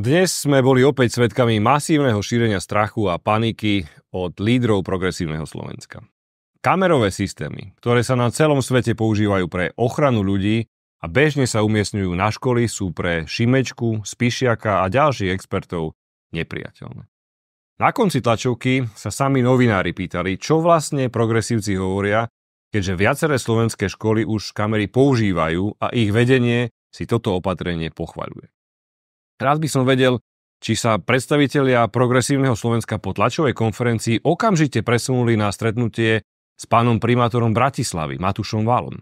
Dnes sme boli opäť svedkami masívneho šírenia strachu a paniky od lídrov progresívneho Slovenska. Kamerové systémy, ktoré sa na celom svete používajú pre ochranu ľudí a bežne sa umiestňujú na školy, sú pre Šimečku, Spišiaka a ďalších expertov nepriateľné. Na konci tlačovky sa sami novinári pýtali, čo vlastne progresívci hovoria, keďže viaceré slovenské školy už kamery používajú a ich vedenie si toto opatrenie pochvaľuje. Rád by som vedel, či sa predstavitelia progresívneho Slovenska po tlačovej konferencii okamžite presunuli na stretnutie s pánom primátorom Bratislavy, Matušom Valom.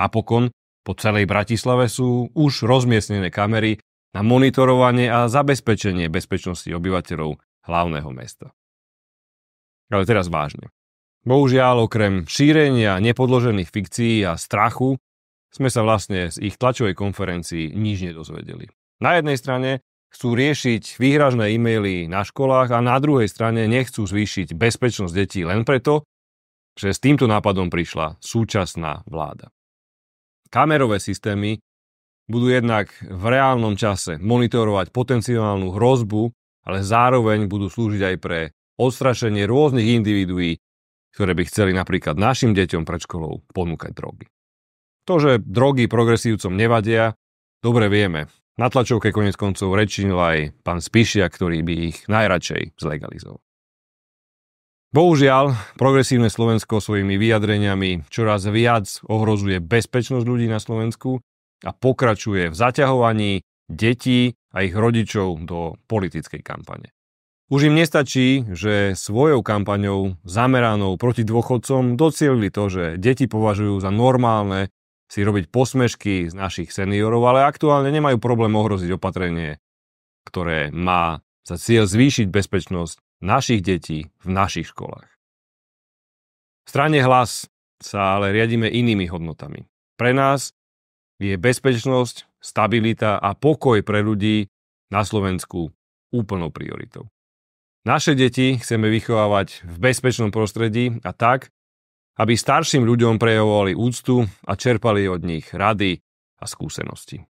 Napokon, po celej Bratislave sú už rozmiestnené kamery na monitorovanie a zabezpečenie bezpečnosti obyvateľov hlavného mesta. Ale teraz vážne. Bohužiaľ, okrem šírenia nepodložených fikcií a strachu, sme sa vlastne z ich tlačovej konferencii nič nedozvedeli. Na jednej strane chcú riešiť výhražné e-maily na školách a na druhej strane nechcú zvýšiť bezpečnosť detí len preto, že s týmto nápadom prišla súčasná vláda. Kamerové systémy budú jednak v reálnom čase monitorovať potenciálnu hrozbu, ale zároveň budú slúžiť aj pre odstrašenie rôznych individuí, ktoré by chceli napríklad našim deťom pred školou ponúkať drogy. To, že drogy progresívcom nevadia, dobre vieme, na tlačovke konec koncov rečinil aj pán Spišia, ktorý by ich najradšej zlegalizoval. Bohužiaľ, progresívne Slovensko svojimi vyjadreniami čoraz viac ohrozuje bezpečnosť ľudí na Slovensku a pokračuje v zaťahovaní detí a ich rodičov do politickej kampane. Už im nestačí, že svojou kampaňou zameranou proti dôchodcom docielili to, že deti považujú za normálne si robiť posmešky z našich seniorov, ale aktuálne nemajú problém ohroziť opatrenie, ktoré má za cieľ zvýšiť bezpečnosť našich detí v našich školách. V strane hlas sa ale riadíme inými hodnotami. Pre nás je bezpečnosť, stabilita a pokoj pre ľudí na Slovensku úplnou prioritou. Naše deti chceme vychovávať v bezpečnom prostredí a tak, aby starším ľuďom prejavovali úctu a čerpali od nich rady a skúsenosti.